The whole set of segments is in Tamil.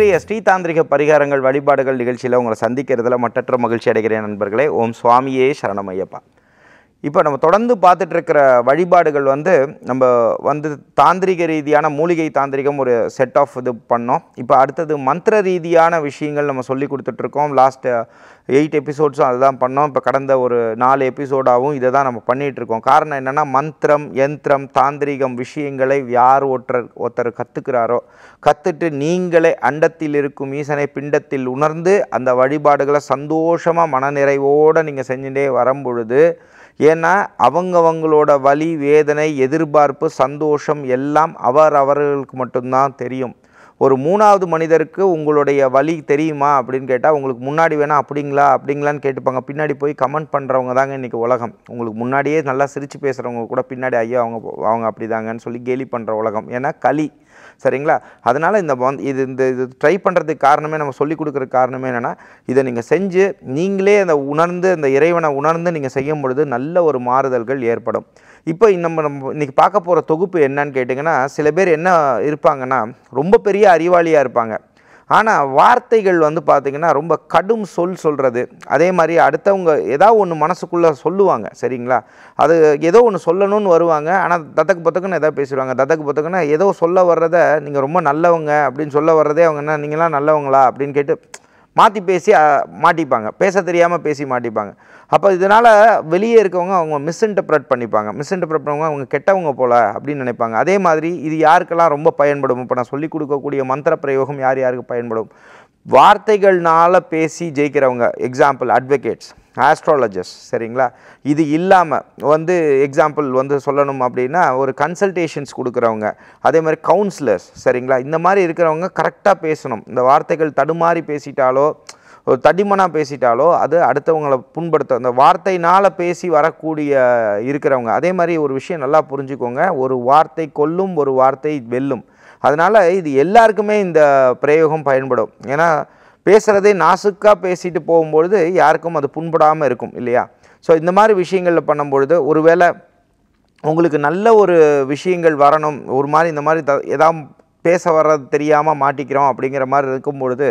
இன்றைய ஸ்ரீதாந்திரிக பரிகாரங்கள் வழிபாடுகள் நிகழ்ச்சியில் உங்களை சந்திக்கிறதுல மட்டற்ற மகிழ்ச்சி அடைகிறேன் நண்பர்களே ஓம் சுவாமியே சரணமையப்பா இப்போ நம்ம தொடர்ந்து பார்த்துட்ருக்கிற வழிபாடுகள் வந்து நம்ம வந்து தாந்திரிக ரீதியான மூலிகை தாந்திரிகம் ஒரு செட் ஆஃப் இது பண்ணோம் இப்போ அடுத்தது மந்திர ரீதியான விஷயங்கள் நம்ம சொல்லி கொடுத்துட்ருக்கோம் லாஸ்ட் எயிட் எபிசோட்ஸும் அதுதான் பண்ணோம் இப்போ கடந்த ஒரு நாலு எபிசோடாகவும் இதை தான் நம்ம பண்ணிகிட்ருக்கோம் காரணம் என்னென்னா மந்திரம் யந்திரம் தாந்திரிகம் விஷயங்களை யார் ஒற்றர் ஒருத்தர் கற்றுக்கிறாரோ கற்றுட்டு நீங்களே அண்டத்தில் இருக்கும் ஈசனை பிண்டத்தில் உணர்ந்து அந்த வழிபாடுகளை சந்தோஷமாக மனநிறைவோடு நீங்கள் செஞ்சுட்டே வரும்பொழுது ஏன்னா அவங்கவங்களோட வலி வேதனை எதிர்பார்ப்பு சந்தோஷம் எல்லாம் அவர் அவர்களுக்கு மட்டும்தான் தெரியும் ஒரு மூணாவது மனிதருக்கு உங்களுடைய வழி தெரியுமா அப்படின்னு கேட்டால் உங்களுக்கு முன்னாடி வேணாம் அப்படிங்களா அப்படிங்களான்னு கேட்டுப்பாங்க பின்னாடி போய் கமெண்ட் பண்ணுறவங்க தாங்க இன்றைக்கி உலகம் உங்களுக்கு முன்னாடியே நல்லா சிரித்து பேசுகிறவங்க கூட பின்னாடி ஐயோ அவங்க அவங்க அப்படி தாங்கன்னு சொல்லி கேலி பண்ணுற உலகம் ஏன்னா களி சரிங்களா அதனால் இந்த இது இந்த இது ட்ரை பண்ணுறதுக்கு காரணமே நம்ம சொல்லிக் கொடுக்குற காரணமே என்னென்னா இதை நீங்கள் செஞ்சு நீங்களே அந்த உணர்ந்து அந்த இறைவனை உணர்ந்து நீங்கள் செய்யும் பொழுது நல்ல ஒரு மாறுதல்கள் ஏற்படும் இப்போ நம்ம நம்ம இன்றைக்கி பார்க்க போகிற தொகுப்பு என்னன்னு கேட்டிங்கன்னா சில பேர் என்ன இருப்பாங்கன்னா ரொம்ப பெரிய அறிவாளியாக இருப்பாங்க ஆனால் வார்த்தைகள் வந்து பார்த்திங்கன்னா ரொம்ப கடும் சொல் சொல்கிறது அதே மாதிரி அடுத்தவங்க ஏதோ ஒன்று மனசுக்குள்ளே சொல்லுவாங்க சரிங்களா அது ஏதோ ஒன்று சொல்லணும்னு வருவாங்க ஆனால் தத்தக்கு பத்தக்குன்னு ஏதாவது பேசிடுவாங்க தத்தக்கு பத்தக்குன்னு ஏதோ சொல்ல வர்றதை நீங்கள் ரொம்ப நல்லவங்க அப்படின்னு சொல்ல வர்றதே அவங்க என்ன நீங்களாம் நல்லவங்களா அப்படின்னு கேட்டு மாற்றி பேசி மாட்டிப்பாங்க பேச தெரியாமல் பேசி மாட்டிப்பாங்க அப்போ இதனால் வெளியே இருக்கவங்க அவங்க மிஸ்இன்டர்பிரட் பண்ணிப்பாங்க மிஸ்இன்டர்பிரட் பண்ணவங்க அவங்க கெட்டவங்க போல் அப்படின்னு நினைப்பாங்க அதே மாதிரி இது யாருக்கெல்லாம் ரொம்ப பயன்படும் இப்போ நான் சொல்லிக் கொடுக்கக்கூடிய மந்திர பிரயோகம் யார் யாருக்கு பயன்படும் வார்த்தைகள்னால் பேசி ஜெயிக்கிறவங்க எக்ஸாம்பிள் அட்வொகேட்ஸ் ஆஸ்ட்ராலஜர்ஸ் சரிங்களா இது இல்லாமல் வந்து எக்ஸாம்பிள் வந்து சொல்லணும் அப்படின்னா ஒரு கன்சல்டேஷன்ஸ் கொடுக்குறவங்க அதே மாதிரி கவுன்சிலர்ஸ் சரிங்களா இந்த மாதிரி இருக்கிறவங்க கரெக்டாக பேசணும் இந்த வார்த்தைகள் தடுமாறி பேசிட்டாலோ ஒரு தடிமனாக பேசிட்டாலோ அது அடுத்தவங்களை புண்படுத்த அந்த வார்த்தைனால் பேசி வரக்கூடிய இருக்கிறவங்க அதே மாதிரி ஒரு விஷயம் நல்லா புரிஞ்சுக்கோங்க ஒரு வார்த்தை கொல்லும் ஒரு வார்த்தை வெல்லும் அதனால் இது எல்லாருக்குமே இந்த பிரயோகம் பயன்படும் ஏன்னா பேசுகிறதே நாசுக்காக பேசிட்டு போகும்பொழுது யாருக்கும் அது புண்படாமல் இருக்கும் இல்லையா ஸோ இந்த மாதிரி விஷயங்களில் பண்ணும்பொழுது ஒருவேளை உங்களுக்கு நல்ல ஒரு விஷயங்கள் வரணும் ஒரு மாதிரி இந்த மாதிரி த எதாவது பேச வர்றது தெரியாமல் மாட்டிக்கிறோம் அப்படிங்கிற மாதிரி இருக்கும் பொழுது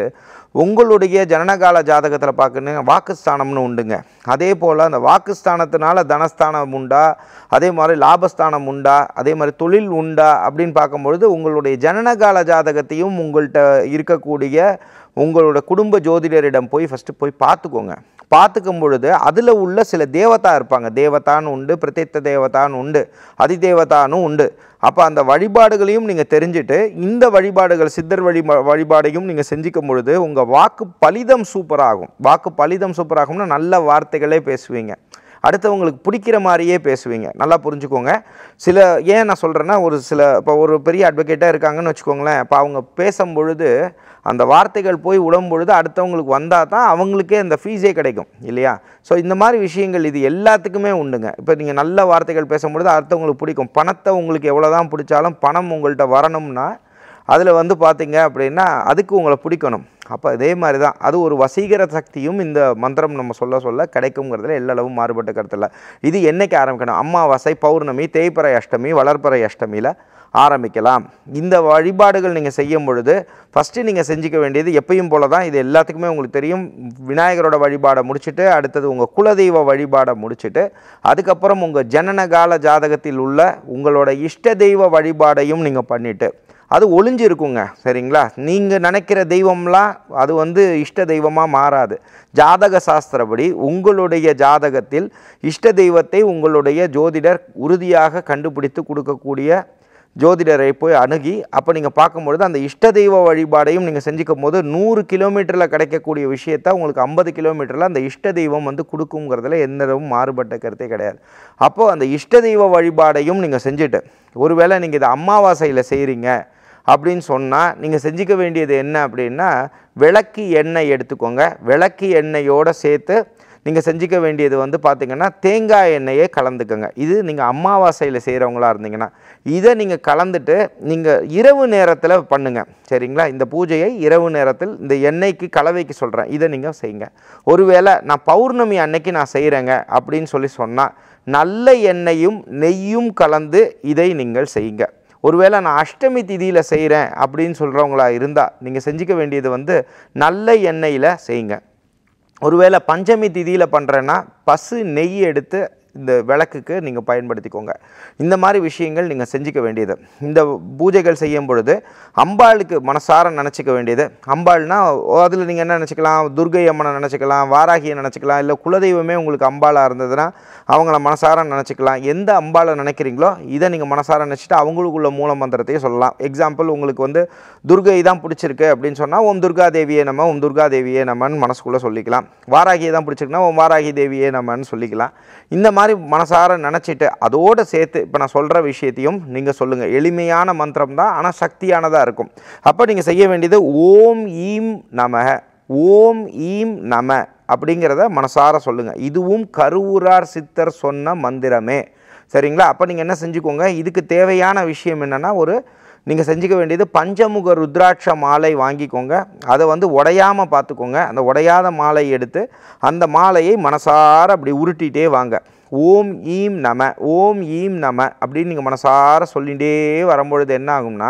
உங்களுடைய ஜனனகால ஜாதகத்தில் பார்க்கணுங்க வாக்குஸ்தானம்னு உண்டுங்க அதே போல் அந்த வாக்குஸ்தானத்தினால தனஸ்தானம் உண்டா அதே மாதிரி லாபஸ்தானம் உண்டா அதே மாதிரி தொழில் உண்டா அப்படின்னு பார்க்கும்பொழுது உங்களுடைய ஜனனகால ஜாதகத்தையும் உங்கள்கிட்ட இருக்கக்கூடிய உங்களோட குடும்ப ஜோதிடரிடம் போய் ஃபஸ்ட்டு போய் பார்த்துக்கோங்க பார்த்துக்கும் பொழுது அதில் உள்ள சில தேவதா இருப்பாங்க தேவதான்னு உண்டு பிரத்யத்த தேவதான்னு உண்டு அதிதேவதானும் உண்டு அப்போ அந்த வழிபாடுகளையும் நீங்கள் தெரிஞ்சுட்டு இந்த வழிபாடுகள் சித்தர் வழி வழிபாடையும் நீங்கள் செஞ்சுக்கும் பொழுது உங்கள் வாக்கு பலிதம் சூப்பராகும் வாக்கு பலிதம் சூப்பராகும்னா நல்ல வார்த்தைகளே பேசுவீங்க அடுத்தவங்களுக்கு பிடிக்கிற மாதிரியே பேசுவீங்க நல்லா புரிஞ்சுக்கோங்க சில ஏன் நான் சொல்கிறேன்னா ஒரு சில இப்போ ஒரு பெரிய அட்வொகேட்டாக இருக்காங்கன்னு வச்சுக்கோங்களேன் இப்போ அவங்க பேசும்பொழுது அந்த வார்த்தைகள் போய் பொழுது அடுத்தவங்களுக்கு வந்தால் தான் அவங்களுக்கே அந்த ஃபீஸே கிடைக்கும் இல்லையா ஸோ இந்த மாதிரி விஷயங்கள் இது எல்லாத்துக்குமே உண்டுங்க இப்போ நீங்கள் நல்ல வார்த்தைகள் பேசும்பொழுது அடுத்தவங்களுக்கு பிடிக்கும் பணத்தை உங்களுக்கு எவ்வளோ தான் பிடிச்சாலும் பணம் உங்கள்கிட்ட வரணும்னா அதில் வந்து பார்த்தீங்க அப்படின்னா அதுக்கு உங்களை பிடிக்கணும் அப்போ இதே மாதிரி தான் அது ஒரு வசீகர சக்தியும் இந்த மந்திரம் நம்ம சொல்ல சொல்ல கிடைக்குங்கிறதுல எல்லளவும் மாறுபட்ட கருத்தில் இது என்றைக்கு ஆரம்பிக்கணும் அம்மாவாசை பௌர்ணமி தேய்ப்பறை அஷ்டமி வளர்ப்பறை அஷ்டமியில் ஆரம்பிக்கலாம் இந்த வழிபாடுகள் நீங்கள் செய்யும் பொழுது ஃபஸ்ட்டு நீங்கள் செஞ்சுக்க வேண்டியது எப்பயும் போல தான் இது எல்லாத்துக்குமே உங்களுக்கு தெரியும் விநாயகரோட வழிபாடை முடிச்சுட்டு அடுத்தது உங்கள் குலதெய்வ வழிபாடை முடிச்சுட்டு அதுக்கப்புறம் உங்கள் ஜனனகால ஜாதகத்தில் உள்ள உங்களோட இஷ்ட தெய்வ வழிபாடையும் நீங்கள் பண்ணிவிட்டு அது ஒளிஞ்சு இருக்குங்க சரிங்களா நீங்கள் நினைக்கிற தெய்வம்லாம் அது வந்து இஷ்ட தெய்வமாக மாறாது ஜாதக சாஸ்திரப்படி உங்களுடைய ஜாதகத்தில் இஷ்ட தெய்வத்தை உங்களுடைய ஜோதிடர் உறுதியாக கண்டுபிடித்து கொடுக்கக்கூடிய ஜோதிடரை போய் அணுகி அப்போ நீங்கள் பார்க்கும்பொழுது அந்த இஷ்ட தெய்வ வழிபாடையும் நீங்கள் செஞ்சுக்கும் போது நூறு கிலோமீட்டரில் கிடைக்கக்கூடிய விஷயத்த உங்களுக்கு ஐம்பது கிலோமீட்டரில் அந்த இஷ்ட தெய்வம் வந்து கொடுக்குங்கிறதுல எந்தளவும் மாறுபட்ட கருத்தே கிடையாது அப்போது அந்த இஷ்ட தெய்வ வழிபாடையும் நீங்கள் செஞ்சுட்டு ஒருவேளை நீங்கள் இதை அமாவாசையில் செய்கிறீங்க அப்படின்னு சொன்னால் நீங்கள் செஞ்சுக்க வேண்டியது என்ன அப்படின்னா விளக்கு எண்ணெய் எடுத்துக்கோங்க விளக்கு எண்ணெயோடு சேர்த்து நீங்கள் செஞ்சுக்க வேண்டியது வந்து பார்த்திங்கன்னா தேங்காய் எண்ணெயே கலந்துக்கோங்க இது நீங்கள் அமாவாசையில் செய்கிறவங்களா இருந்தீங்கன்னா இதை நீங்கள் கலந்துட்டு நீங்கள் இரவு நேரத்தில் பண்ணுங்கள் சரிங்களா இந்த பூஜையை இரவு நேரத்தில் இந்த எண்ணெய்க்கு கலவைக்கு சொல்கிறேன் இதை நீங்கள் செய்யுங்க ஒருவேளை நான் பௌர்ணமி அன்னைக்கு நான் செய்கிறேங்க அப்படின்னு சொல்லி சொன்னால் நல்ல எண்ணெயும் நெய்யும் கலந்து இதை நீங்கள் செய்யுங்க ஒருவேளை நான் அஷ்டமி திதியில் செய்கிறேன் அப்படின்னு சொல்கிறவங்களா இருந்தால் நீங்கள் செஞ்சுக்க வேண்டியது வந்து நல்ல எண்ணெயில் செய்யுங்க ஒருவேளை பஞ்சமி திதியில் பண்ணுறேன்னா பசு நெய் எடுத்து இந்த விளக்குக்கு நீங்கள் பயன்படுத்திக்கோங்க இந்த மாதிரி விஷயங்கள் நீங்கள் செஞ்சுக்க வேண்டியது இந்த பூஜைகள் செய்யும் பொழுது அம்பாளுக்கு மனசார நினச்சிக்க வேண்டியது அம்பாள்னா அதில் நீங்கள் என்ன நினச்சிக்கலாம் துர்கை அம்மனை நினச்சிக்கலாம் வாராகியை நினச்சிக்கலாம் இல்லை குலதெய்வமே உங்களுக்கு அம்பாளாக இருந்ததுன்னா அவங்கள மனசார நினச்சிக்கலாம் எந்த அம்பாளை நினைக்கிறீங்களோ இதை நீங்கள் மனசார நினச்சிட்டு அவங்களுக்குள்ள மூல மந்திரத்தையும் சொல்லலாம் எக்ஸாம்பிள் உங்களுக்கு வந்து துர்கை தான் பிடிச்சிருக்கு அப்படின்னு சொன்னால் ஓம் துர்கா தேவியே நம்ம ஓம் துர்கா தேவியே நம்மன்னு மனசுக்குள்ளே சொல்லிக்கலாம் வாராகியை தான் பிடிச்சிருக்குன்னா ஓம் வாராகி தேவியே நம்மன்னு சொல்லிக்கலாம் இந்த மாதிரி மனசார நினச்சிட்டு அதோடு சேர்த்து இப்போ நான் சொல்கிற விஷயத்தையும் நீங்கள் சொல்லுங்கள் எளிமையான மந்திரம் தான் ஆனால் சக்தியானதாக இருக்கும் அப்போ நீங்கள் செய்ய வேண்டியது ஓம் ஈம் நம ஓம் ஈம் நம அப்படிங்கிறத மனசார சொல்லுங்கள் இதுவும் கருவூரார் சித்தர் சொன்ன மந்திரமே சரிங்களா அப்போ நீங்கள் என்ன செஞ்சுக்கோங்க இதுக்கு தேவையான விஷயம் என்னென்னா ஒரு நீங்கள் செஞ்சுக்க வேண்டியது பஞ்சமுக ருத்ராட்ச மாலை வாங்கிக்கோங்க அதை வந்து உடையாமல் பார்த்துக்கோங்க அந்த உடையாத மாலை எடுத்து அந்த மாலையை மனசார அப்படி உருட்டிகிட்டே வாங்க ஓம் ஈம் நம ஓம் ஈம் நம அப்படின்னு நீங்கள் மனசார சொல்லிகிட்டே வரும்பொழுது என்ன ஆகும்னா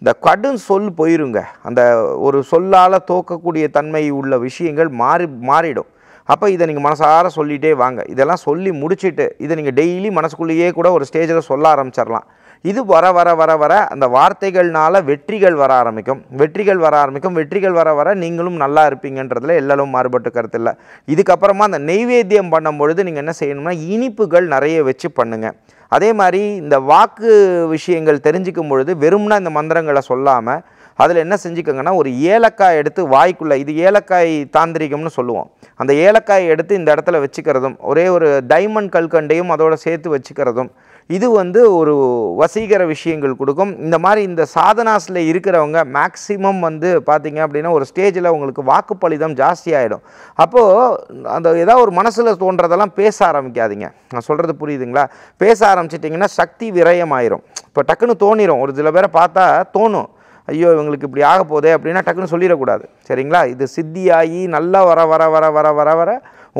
இந்த கடும் சொல் போயிருங்க அந்த ஒரு சொல்லால் தோக்கக்கூடிய தன்மை உள்ள விஷயங்கள் மாறி மாறிடும் அப்போ இதை நீங்கள் மனசார சொல்லிகிட்டே வாங்க இதெல்லாம் சொல்லி முடிச்சுட்டு இதை நீங்கள் டெய்லி மனசுக்குள்ளேயே கூட ஒரு ஸ்டேஜில் சொல்ல ஆரம்பிச்சிடலாம் இது வர வர வர வர அந்த வார்த்தைகள்னால வெற்றிகள் வர ஆரம்பிக்கும் வெற்றிகள் வர ஆரம்பிக்கும் வெற்றிகள் வர வர நீங்களும் நல்லா இருப்பீங்கன்றதுல எல்லாரும் மாறுபட்டு கருத்து இல்லை இதுக்கப்புறமா அந்த நெய்வேத்தியம் பண்ணும்பொழுது நீங்கள் என்ன செய்யணும்னா இனிப்புகள் நிறைய வச்சு பண்ணுங்கள் அதே மாதிரி இந்த வாக்கு விஷயங்கள் தெரிஞ்சுக்கும் பொழுது வெறும்னா இந்த மந்திரங்களை சொல்லாமல் அதில் என்ன செஞ்சுக்கோங்கன்னா ஒரு ஏலக்காய் எடுத்து வாய்க்குள்ளே இது ஏலக்காய் தாந்திரிகம்னு சொல்லுவோம் அந்த ஏலக்காயை எடுத்து இந்த இடத்துல வச்சுக்கிறதும் ஒரே ஒரு டைமண்ட் கல்கண்டையும் அதோடு சேர்த்து வச்சுக்கிறதும் இது வந்து ஒரு வசீகர விஷயங்கள் கொடுக்கும் இந்த மாதிரி இந்த சாதனாஸில் இருக்கிறவங்க மேக்ஸிமம் வந்து பார்த்திங்க அப்படின்னா ஒரு ஸ்டேஜில் உங்களுக்கு வாக்குப்பளிதம் ஆகிடும் அப்போது அந்த ஏதாவது ஒரு மனசில் தோன்றதெல்லாம் பேச ஆரம்பிக்காதீங்க நான் சொல்கிறது புரியுதுங்களா பேச ஆரம்பிச்சிட்டிங்கன்னா சக்தி விரயமாயிரும் இப்போ டக்குன்னு தோணிடும் ஒரு சில பேரை பார்த்தா தோணும் ஐயோ இவங்களுக்கு இப்படி ஆக போதே அப்படின்னா டக்குன்னு சொல்லிடக்கூடாது சரிங்களா இது சித்தியாகி நல்லா வர வர வர வர வர வர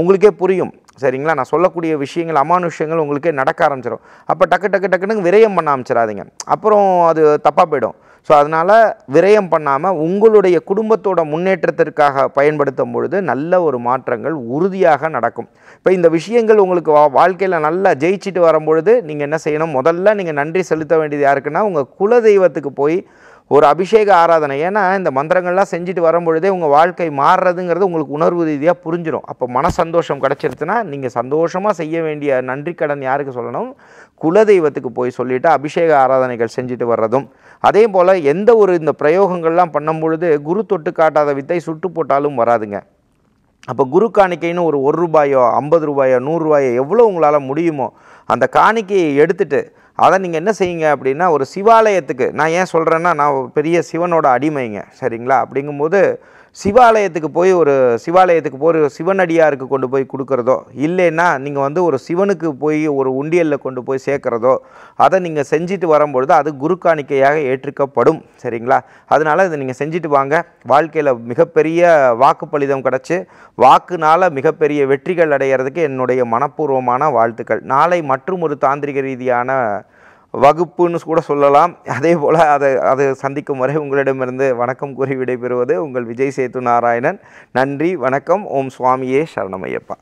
உங்களுக்கே புரியும் சரிங்களா நான் சொல்லக்கூடிய விஷயங்கள் அமானுஷங்கள் உங்களுக்கே நடக்க ஆரம்பிச்சிடும் அப்போ டக்கு டக்கு டக்குன்னு விரயம் பண்ண ஆரம்பிச்சிடாதீங்க அப்புறம் அது தப்பாக போயிடும் ஸோ அதனால் விரயம் பண்ணாமல் உங்களுடைய குடும்பத்தோட முன்னேற்றத்திற்காக பயன்படுத்தும் பொழுது நல்ல ஒரு மாற்றங்கள் உறுதியாக நடக்கும் இப்போ இந்த விஷயங்கள் உங்களுக்கு வா வாழ்க்கையில் நல்லா ஜெயிச்சுட்டு வரும்பொழுது நீங்கள் என்ன செய்யணும் முதல்ல நீங்கள் நன்றி செலுத்த வேண்டியது யாருக்குன்னா உங்கள் குலதெய்வத்துக்கு போய் ஒரு அபிஷேக ஆராதனை ஏன்னா இந்த மந்திரங்கள்லாம் செஞ்சுட்டு வரும்பொழுதே உங்கள் வாழ்க்கை மாறுறதுங்கிறது உங்களுக்கு உணர்வு ரீதியாக புரிஞ்சிடும் அப்போ மன சந்தோஷம் கிடச்சிருச்சுன்னா நீங்கள் சந்தோஷமாக செய்ய வேண்டிய நன்றி கடன் யாருக்கு சொல்லணும் குலதெய்வத்துக்கு போய் சொல்லிவிட்டு அபிஷேக ஆராதனைகள் செஞ்சுட்டு வர்றதும் அதே போல் எந்த ஒரு இந்த பிரயோகங்கள்லாம் பண்ணும் பொழுது குரு தொட்டு காட்டாத வித்தை சுட்டு போட்டாலும் வராதுங்க அப்போ குரு காணிக்கைன்னு ஒரு ஒரு ரூபாயோ ஐம்பது ரூபாயோ நூறுரூவாயோ எவ்வளோ உங்களால் முடியுமோ அந்த காணிக்கையை எடுத்துகிட்டு அதை நீங்கள் என்ன செய்யுங்க அப்படின்னா ஒரு சிவாலயத்துக்கு நான் ஏன் சொல்கிறேன்னா நான் பெரிய சிவனோட அடிமைங்க சரிங்களா அப்படிங்கும்போது சிவாலயத்துக்கு போய் ஒரு சிவாலயத்துக்கு போய் ஒரு சிவனடியாருக்கு கொண்டு போய் கொடுக்குறதோ இல்லைன்னா நீங்கள் வந்து ஒரு சிவனுக்கு போய் ஒரு உண்டியலில் கொண்டு போய் சேர்க்குறதோ அதை நீங்கள் செஞ்சுட்டு வரும்பொழுது அது குரு காணிக்கையாக ஏற்றுக்கப்படும் சரிங்களா அதனால் இதை நீங்கள் செஞ்சுட்டு வாங்க வாழ்க்கையில் மிகப்பெரிய வாக்குப்பளிதம் கிடச்சி வாக்குனால் மிகப்பெரிய வெற்றிகள் அடைகிறதுக்கு என்னுடைய மனப்பூர்வமான வாழ்த்துக்கள் நாளை மற்றும் ஒரு தாந்திரிக ரீதியான வகுப்புன்னு கூட சொல்லலாம் அதே போல் அதை அதை சந்திக்கும் வரை உங்களிடமிருந்து வணக்கம் கூறி விடைபெறுவது உங்கள் விஜய் சேத்து நாராயணன் நன்றி வணக்கம் ஓம் சுவாமியே சரணமையப்பா